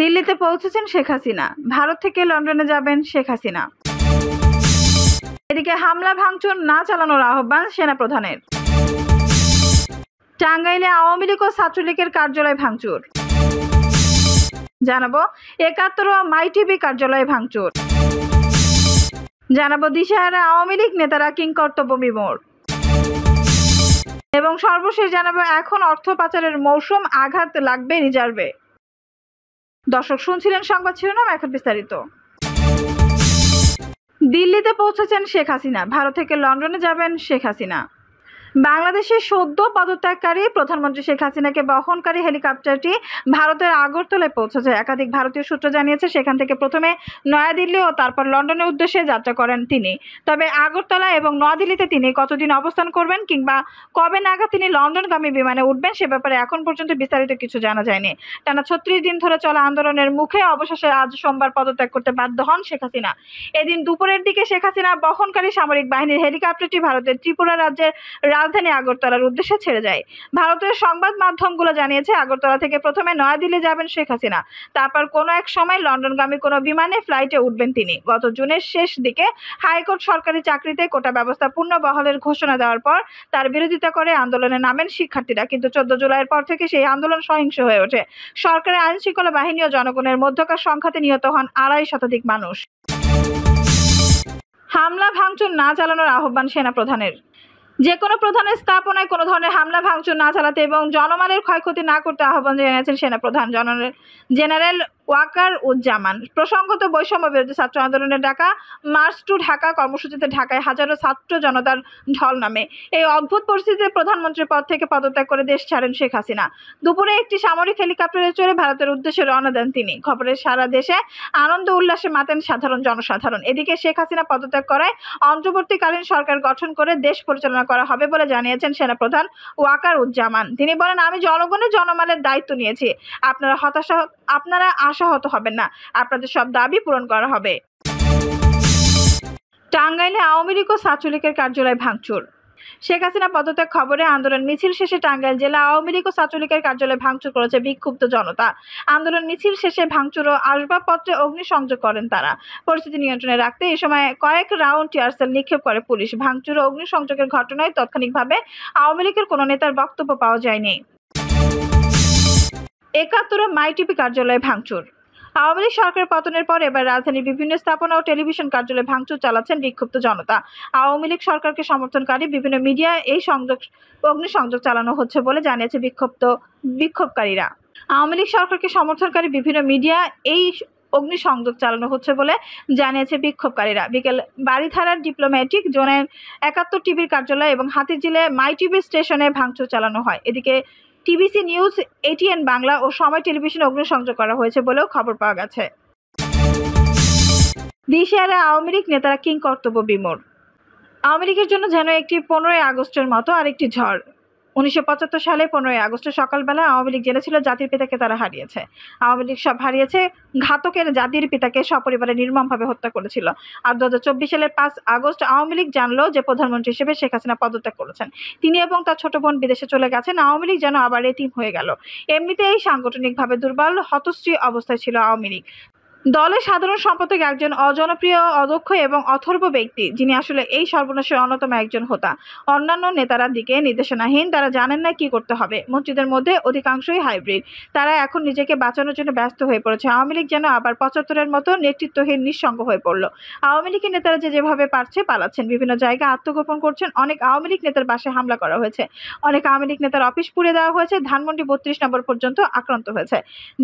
দিল্লিতে পৌঁছেছেন শেখ হাসিনা ভারত থেকে লন্ডনে যাবেন শেখ হাসিনা এদিকে হামলা ভাঙচুর না চালানোর আহ্বান সেনাপ্রধানের টাঙ্গাইলে আওয়ামী লীগ ও ছাত্রলীগের কার্যালয় ভাঙচুর জানাবো একাত্তর ও মাইটিভি কার্যালয় ভাঙচুর জানাবো দিশাহারে আওয়ামী লীগ নেতারা কিং কর্তব্য বিমোর এবং সর্বশেষ জানাবো এখন অর্থ পাচারের মৌসুম আঘাত লাগবে রিজার্ভে দর্শক শুনছিলেন সংবাদ শিরোনাম এখন বিস্তারিত দিল্লিতে পৌঁছেছেন শেখ হাসিনা ভারত থেকে লন্ডনে যাবেন শেখ হাসিনা বাংলাদেশের সদ্য পদত্যাগকারী প্রধানমন্ত্রী শেখ হাসিনাকে বহনকারী হেলিকপ্টারটি ভারতের আগরতলায় পৌঁছেছে একাধিক ভারতীয় সূত্র জানিয়েছে সেখান থেকে প্রথমে নয়াদিল্লি ও তারপর লন্ডনের উদ্দেশ্যে যাত্রা করেন তিনি তবে আগরতলা এবং নয়াদিল্লিতে তিনি কতদিন অবস্থান করবেন কিংবা কবে নাগাদ তিনি লন্ডনগামী বিমানে উঠবেন সে ব্যাপারে এখন পর্যন্ত বিস্তারিত কিছু জানা যায়নি টানা ছত্রিশ দিন ধরে চলা আন্দোলনের মুখে অবশেষে আজ সোমবার পদত্যাগ করতে বাধ্য হন শেখ হাসিনা এদিন দুপুরের দিকে শেখ হাসিনা বহনকারী সামরিক বাহিনীর হেলিকপ্টারটি ভারতের ত্রিপুরা রাজ্যের রাজধানী আগরতলার উদ্দেশ্যে ছেড়ে যায় ভারতের সংবাদ মাধ্যমগুলো জানিয়েছে আগরতলা থেকে প্রথমে নয়াদিল্লি যাবেন শেখ হাসিনা তারপর কোনো এক সময় লন্ডনগামী কোনো বিমানে ফ্লাইটে উঠবেন তিনি গত জুনের শেষ দিকে হাইকোর্ট সরকারি চাকরিতে কোটা ব্যবস্থা পূর্ণ বহলের ঘোষণা দেওয়ার পর তার বিরোধিতা করে আন্দোলনে নামেন শিক্ষার্থীরা কিন্তু চোদ্দ জুলাইয়ের পর থেকে সেই আন্দোলন সহিংস হয়ে ওঠে সরকারের আইন শৃঙ্খলা বাহিনী ও জনগণের মধ্যকার সংঘাতে নিহত হন আড়াই শতাধিক মানুষ হামলা ভাঙচুর না চালানোর আহ্বান সেনা প্রধানের যে কোনো প্রধানের স্থাপনায় কোনো ধরনের হামলা ভাঙচুর না চালাতে এবং জনমানের ক্ষয়ক্ষতি না করতে আহ্বান জানিয়েছেন সেনাপ্রধান জনরাল জেনারেল ওয়াকার উজ্জামান প্রসঙ্গত বৈষম্য বিরোধী ছাত্র আন্দোলনের ডাকা মার্চ টু ঢাকা কর্মসূচিতে ঢাকায় হাজারো ছাত্র জনতার ঢল নামে এই অদ্ভুত পরিস্থিতিতে প্রধানমন্ত্রীর পদ থেকে পদত্যাগ করে দেশ ছাড়েন শেখ হাসিনা দুপুরে একটি সামরিক হেলিকপ্টারে চড়ে ভারতের উদ্দেশ্যে রওনা দেন তিনি খবরের সারা দেশে আনন্দ উল্লাসে মাতেন সাধারণ জনসাধারণ এদিকে শেখ হাসিনা পদত্যাগ করায় অন্তর্বর্তীকালীন সরকার গঠন করে দেশ পরিচালনা করা হবে বলে জানিয়েছেন সেনাপ্রধান ওয়াকার উজ্জামান তিনি বলেন আমি জনগণের জনমালের দায়িত্ব নিয়েছি আপনারা হতাশা আপনারা আশাহত হবেন না আপনাদের সব দাবি পূরণ করা হবে টাঙ্গাইলে আওয়ামী লীগ ও ছাত্রলীগের কার্যালয় ভাঙচুর শেখ হাসিনা পদত্যাগ খবরে আন্দোলন মিছিল শেষে টাঙ্গাইল জেলা আওয়ামী লীগ ও ছাত্রলীগের কার্যালয়ে ভাঙচুর করেছে বিক্ষুব্ধ জনতা আন্দোলন মিছিল শেষে ভাঙচুর ও আসবাবপত্রে অগ্নিসংযোগ করেন তারা পরিস্থিতি নিয়ন্ত্রণে রাখতে এ সময় কয়েক রাউন্ড টিয়ারসেল নিক্ষেপ করে পুলিশ ভাঙচুর ও অগ্নিসংযোগের ঘটনায় তাৎক্ষণিকভাবে আওয়ামী লীগের কোনো নেতার বক্তব্য পাওয়া যায়নি একাত্তর মাইটিপি কার্যালয়ে ভাঙচুর আওয়ামী লীগ সরকার পতনের পর এবার রাজধানীর বিভিন্ন স্থাপনা ও টেলিভিশন কার্যালয়ে ভাঙচুর চালাচ্ছেন বিক্ষুব্ধ জনতা আওয়ামী লীগ সরকারকে সমর্থনকারী বিভিন্ন মিডিয়ায় এই সংযোগ অগ্নিসংযোগ চালানো হচ্ছে বলে জানিয়েছে বিক্ষুব্ধ বিক্ষোভকারীরা আওয়ামী লীগ সরকারকে সমর্থনকারী বিভিন্ন মিডিয়া এই অগ্নিসংযোগ চালানো হচ্ছে বলে জানিয়েছে বিক্ষোভকারীরা বিকেল বাড়িধারার ডিপ্লোম্যাটিক জোনের একাত্তর টিভির কার্যালয় এবং হাতিঝিলে মাই টিভি স্টেশনে ভাঙচুর চালানো হয় এদিকে টিবিসি নিউজ এটিএন বাংলা ও সময় টেলিভিশনে অগ্নিসংযোগ করা হয়েছে বলেও খবর পাওয়া গেছে দিশিয়ারে আওয়ামী লীগ নেতারা কিং কর্তব্য বিমোর আওয়ামী লীগের জন্য যেন একটি পনেরোই আগস্টের মতো আরেকটি ঝড় উনিশশো সালে পনেরোই আগস্ট সকালবেলা আওয়ামী লীগ জেলেছিল জাতির পিতাকে তারা হারিয়েছে আওয়ামী লীগ সব হারিয়েছে ঘাতকের জাতির পিতাকে সপরিবারে নির্মমভাবে হত্যা করেছিল আর দু সালের পাঁচ আগস্ট আওয়ামী লীগ জানলো যে প্রধানমন্ত্রী হিসেবে শেখ হাসিনা পদত্যাগ করেছেন তিনি এবং তার ছোট বোন বিদেশে চলে গেছেন আওয়ামী লীগ যেন আবার এটিম হয়ে গেল এমনিতেই সাংগঠনিকভাবে দুর্বল হতশ্রী অবস্থায় ছিল আওয়ামী লীগ দলের সাধারণ সম্পাদক একজন অজনপ্রিয় অদক্ষ এবং অথর্ব ব্যক্তি যিনি আসলে এই সর্বনাশের অন্যতম একজন হোতা অন্যান্য নেতারা দিকে নির্দেশনাহীন তারা জানেন না কি করতে হবে মন্ত্রীদের মধ্যে অধিকাংশই হাইব্রিড তারা এখন নিজেকে বাঁচানোর জন্য ব্যস্ত হয়ে পড়েছে আওয়ামী লীগ যেন আবার পঁচাত্তরের মতো নেতৃত্বহীন নিঃসঙ্গ হয়ে পড়ল আওয়ামী লীগের নেতারা যে যেভাবে পারছে পালাচ্ছেন বিভিন্ন জায়গায় আত্মগোপন করছেন অনেক আওয়ামী লীগ নেতার বাসে হামলা করা হয়েছে অনেক আওয়ামী লীগ নেতার অফিস পুড়ে দেওয়া হয়েছে ধানমন্ডি বত্রিশ নম্বর পর্যন্ত আক্রান্ত হয়েছে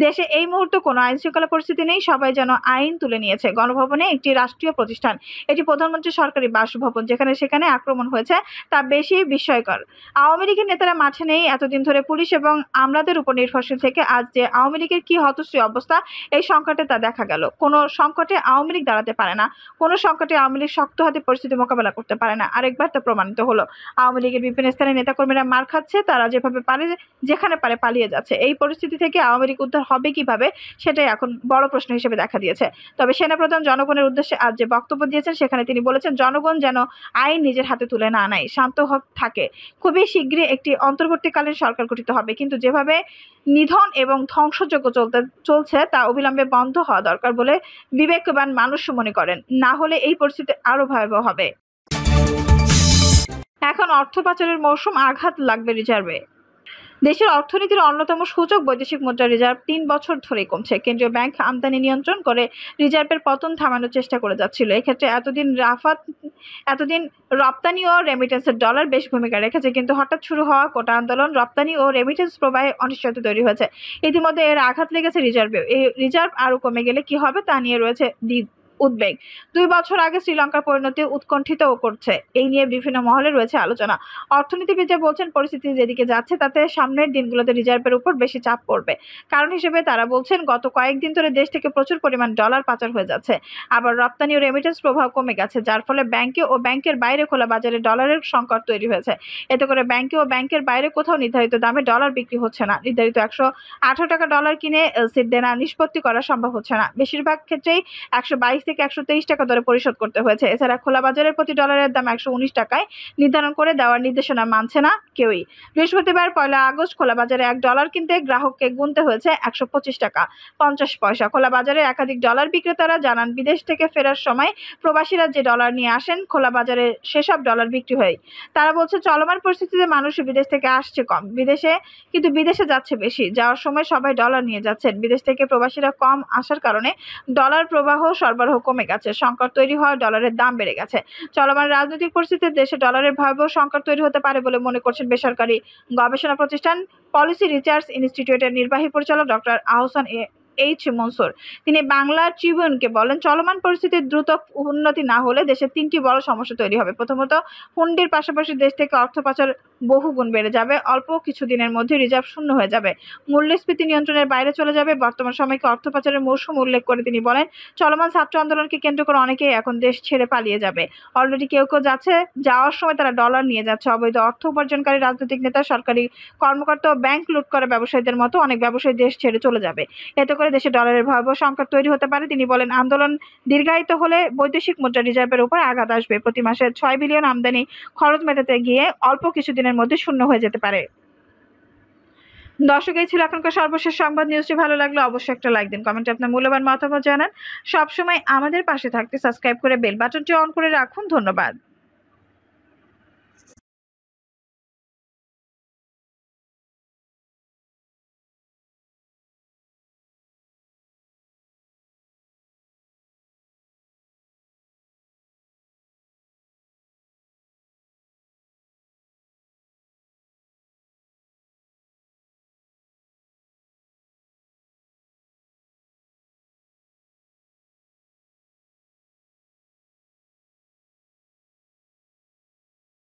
দেশে এই মুহূর্তে কোনো আইনশৃঙ্খলা পরিস্থিতি নেই সবাই হয়ে যেন আইন তুলে নিয়েছে গণভবনে একটি রাষ্ট্রীয় প্রতিষ্ঠান এটি প্রধানমন্ত্রী সরকারি বাসভবন যেখানে সেখানে আক্রমণ হয়েছে তা বেশি বিস্ময়কর আওয়ামী লীগের নেতারা মাঠে নেই এতদিন ধরে পুলিশ এবং আমলাদের উপর নির্ভরশীল থেকে আজ যে আওয়ামী লীগের কি হতশ্রী অবস্থা এই সংকটে তা দেখা গেল কোনো সংকটে আওয়ামী লীগ দাঁড়াতে পারে না কোনো সংকটে আওয়ামী লীগ শক্ত হাতে পরিস্থিতি মোকাবেলা করতে পারে না আরেকবার তা প্রমাণিত হলো আওয়ামী লীগের বিভিন্ন স্থানে নেতাকর্মীরা মার খাচ্ছে তারা যেভাবে পারে যেখানে পারে পালিয়ে যাচ্ছে এই পরিস্থিতি থেকে আওয়ামী লীগ উদ্ধার হবে কিভাবে সেটাই এখন বড় প্রশ্ন হিসেবে দেখা দিয়েছে তবে সেনাপ্রধান জনগণের উদ্দেশ্যে আজ যে বক্তব্য দিয়েছেন সেখানে তিনি বলেছেন জনগণ যেন আইন নিজের হাতে তুলে না নাই শান্ত হক থাকে খুবই শীঘ্রই একটি অন্তর্বর্তীকালীন সরকার গঠিত হবে কিন্তু যেভাবে নিধন এবং ধ্বংসযোগ্য চলতে চলছে তা অবিলম্বে বন্ধ হওয়া দরকার বলে বিবেকবান মানুষ মনে করেন না হলে এই পরিস্থিতি আরও ভয়াবহ হবে এখন অর্থ পাচারের মৌসুম আঘাত লাগবে রিজার্ভে দেশের অর্থনীতির অন্যতম সূচক বৈদেশিক মুদ্রা রিজার্ভ তিন বছর ধরে কমছে কেন্দ্রীয় ব্যাংক আমদানি নিয়ন্ত্রণ করে রিজার্ভের পতন থামানোর চেষ্টা করে যাচ্ছিল এক্ষেত্রে এতদিন রাফাত এতদিন রপ্তানি ও রেমিটেন্সের ডলার বেশ ভূমিকা রেখেছে কিন্তু হঠাৎ শুরু হওয়া কোটা আন্দোলন রপ্তানি ও রেমিটেন্স প্রবাহে অনিশ্চয়তা তৈরি হয়েছে ইতিমধ্যে এর আঘাত লেগেছে রিজার্ভে এই রিজার্ভ আরও কমে গেলে কি হবে তা নিয়ে রয়েছে উদ্বেগ দুই বছর আগে শ্রীলঙ্কার পরিণতি উৎকণ্ঠিত করছে এই নিয়ে বিভিন্ন মহলে রয়েছে আলোচনা অর্থনীতিবিদরা বলছেন পরিস্থিতি যেদিকে যাচ্ছে তাতে সামনের দিনগুলোতে রিজার্ভের উপর বেশি চাপ পড়বে কারণ হিসেবে তারা বলছেন গত কয়েকদিন ধরে দেশ থেকে প্রচুর পরিমাণ ডলার পাচার হয়ে যাচ্ছে আবার রপ্তানি ও রেমিটেন্স প্রভাব কমে গেছে যার ফলে ব্যাংকে ও ব্যাংকের বাইরে খোলা বাজারে ডলারের সংকট তৈরি হয়েছে এতে করে ব্যাংকে ও ব্যাংকের বাইরে কোথাও নির্ধারিত দামে ডলার বিক্রি হচ্ছে না নির্ধারিত একশো আঠারো টাকা ডলার কিনে সিট দেনা নিষ্পত্তি করা সম্ভব হচ্ছে না বেশিরভাগ ক্ষেত্রেই একশো বাইশ থেকে একশো টাকা দরে পরিশোধ করতে হয়েছে এছাড়া খোলা বাজারের প্রতি ডলারের দাম একশো টাকায় নির্ধারণ করে দেওয়ার নির্দেশনা মানছে না কেউই বৃহস্পতিবার পয়লা আগস্ট খোলা বাজারে এক ডলার কিনতে গ্রাহককে গুনতে হয়েছে একশো টাকা পঞ্চাশ পয়সা খোলা বাজারে একাধিক ডলার বিক্রেতারা জানান বিদেশ থেকে ফেরার সময় প্রবাসীরা যে ডলার নিয়ে আসেন খোলা বাজারে সেসব ডলার বিক্রি হয় তারা বলছে চলমান পরিস্থিতিতে মানুষ বিদেশ থেকে আসছে কম বিদেশে কিন্তু বিদেশে যাচ্ছে বেশি যাওয়ার সময় সবাই ডলার নিয়ে যাচ্ছেন বিদেশ থেকে প্রবাসীরা কম আসার কারণে ডলার প্রবাহ সরবরাহ কমে গেছে সংকট তৈরি হওয়া ডলারের দাম বেড়ে গেছে চলমান রাজনৈতিক পরিস্থিতিতে দেশে ডলারের ভয়াবহ সংকট তৈরি হতে পারে বলে মনে করছেন বেসরকারি গবেষণা প্রতিষ্ঠান পলিসি রিসার্চ ইনস্টিটিউটের নির্বাহী পরিচালক doctor Ahsan A H Mansur তিনি বাংলা ট্রিবিউনকে বলেন চলমান পরিস্থিতির দ্রুত উন্নতি না হলে দেশে তিনটি বড় সমস্যা তৈরি হবে প্রথমত হুন্ডির পাশাপাশি দেশ থেকে অর্থ পাচার বহুগুণ বেড়ে যাবে অল্প কিছুদিনের মধ্যে রিজার্ভ শূন্য হয়ে যাবে মূল্যস্ফীতি নিয়ন্ত্রণের বাইরে চলে যাবে বর্তমান সময়কে অর্থ পাচারের মৌসুম উল্লেখ করে তিনি বলেন চলমান ছাত্র আন্দোলনকে কেন্দ্র করে অনেকেই এখন দেশ ছেড়ে পালিয়ে যাবে অলরেডি কেউ কেউ যাচ্ছে যাওয়ার সময় তারা ডলার নিয়ে যাচ্ছে অবৈধ অর্থ উপার্জনকারী রাজনৈতিক নেতা সরকারি কর্মকর্তা ব্যাংক লুট করা ব্যবসায়ীদের মতো অনেক ব্যবসায়ী দেশ ছেড়ে চলে যাবে এতে করে দেশে ডলারের ভয়াবহ সংকট তৈরি হতে পারে তিনি বলেন আন্দোলন দীর্ঘায়িত হলে বৈদেশিক মুদ্রা রিজার্ভের উপর আঘাত আসবে প্রতি মাসে ছয় বিলিয়ন আমদানি খরচ মেটাতে গিয়ে অল্প কিছুদিন দিনের মধ্যে শূন্য হয়ে যেতে পারে দর্শক এই ছিল এখনকার সর্বশেষ সংবাদ নিউজটি ভালো লাগলে অবশ্যই একটা লাইক দিন কমেন্টে আপনার মূল্যবান মতামত জানান সবসময় আমাদের পাশে থাকতে সাবস্ক্রাইব করে বেল বাটনটি অন করে রাখুন ধন্যবাদ